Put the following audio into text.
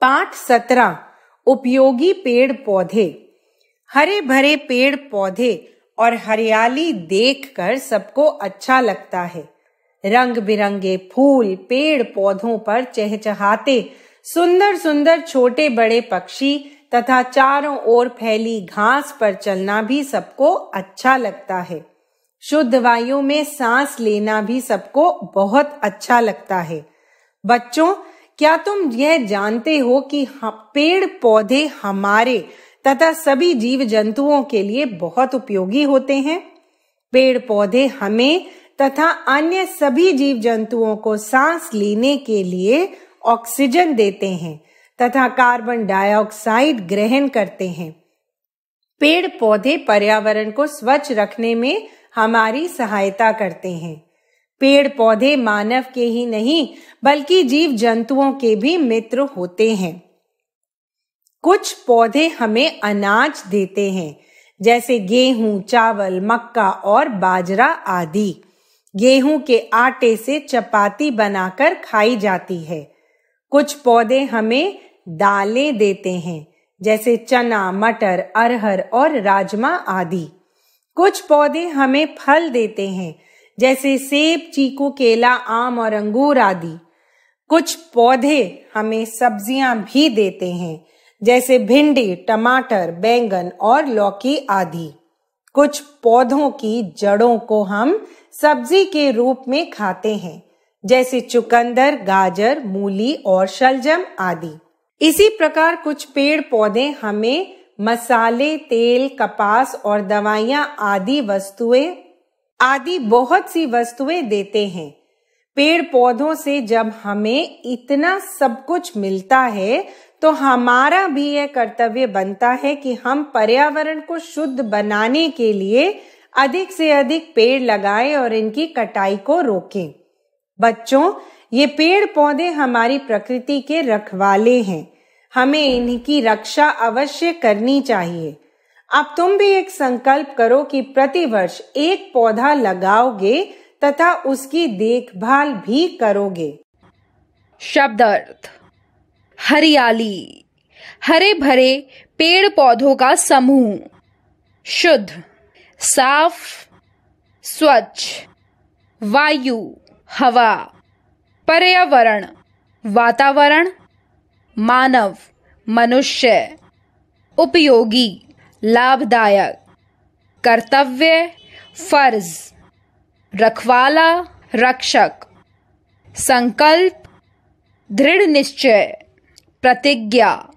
पाठ सत्रह उपयोगी पेड़ पौधे हरे भरे पेड़ पौधे और हरियाली देखकर सबको अच्छा लगता है रंग बिरंगे फूल पेड़ पौधों पर चहचहाते सुंदर सुंदर छोटे बड़े पक्षी तथा चारों ओर फैली घास पर चलना भी सबको अच्छा लगता है शुद्ध वायु में सांस लेना भी सबको बहुत अच्छा लगता है बच्चों क्या तुम यह जानते हो कि पेड़ पौधे हमारे तथा सभी जीव जंतुओं के लिए बहुत उपयोगी होते हैं पेड़ पौधे हमें तथा अन्य सभी जीव जंतुओं को सांस लेने के लिए ऑक्सीजन देते हैं तथा कार्बन डाइऑक्साइड ग्रहण करते हैं पेड़ पौधे पर्यावरण को स्वच्छ रखने में हमारी सहायता करते हैं पेड़ पौधे मानव के ही नहीं बल्कि जीव जंतुओं के भी मित्र होते हैं कुछ पौधे हमें अनाज देते हैं जैसे गेहूं चावल मक्का और बाजरा आदि गेहूं के आटे से चपाती बनाकर खाई जाती है कुछ पौधे हमें दालें देते हैं जैसे चना मटर अरहर और राजमा आदि कुछ पौधे हमें फल देते हैं जैसे सेब चीकू केला आम और अंगूर आदि कुछ पौधे हमें सब्जियां भी देते हैं जैसे भिंडी टमाटर बैंगन और लौकी आदि कुछ पौधों की जड़ों को हम सब्जी के रूप में खाते हैं जैसे चुकंदर गाजर मूली और शलजम आदि इसी प्रकार कुछ पेड़ पौधे हमें मसाले तेल कपास और दवाइयां आदि वस्तुएं आदि बहुत सी वस्तुएं देते हैं पेड़ पौधों से जब हमें इतना सब कुछ मिलता है तो हमारा भी यह कर्तव्य बनता है कि हम पर्यावरण को शुद्ध बनाने के लिए अधिक से अधिक पेड़ लगाएं और इनकी कटाई को रोकें। बच्चों ये पेड़ पौधे हमारी प्रकृति के रखवाले हैं हमें इनकी रक्षा अवश्य करनी चाहिए अब तुम भी एक संकल्प करो कि प्रतिवर्ष एक पौधा लगाओगे तथा उसकी देखभाल भी करोगे शब्द अर्थ हरियाली हरे भरे पेड़ पौधों का समूह शुद्ध साफ स्वच्छ वायु हवा पर्यावरण वातावरण मानव मनुष्य उपयोगी लाभदायक कर्तव्य फर्ज रखवाला रक्षक संकल्प दृढ़ निश्चय प्रतिज्ञा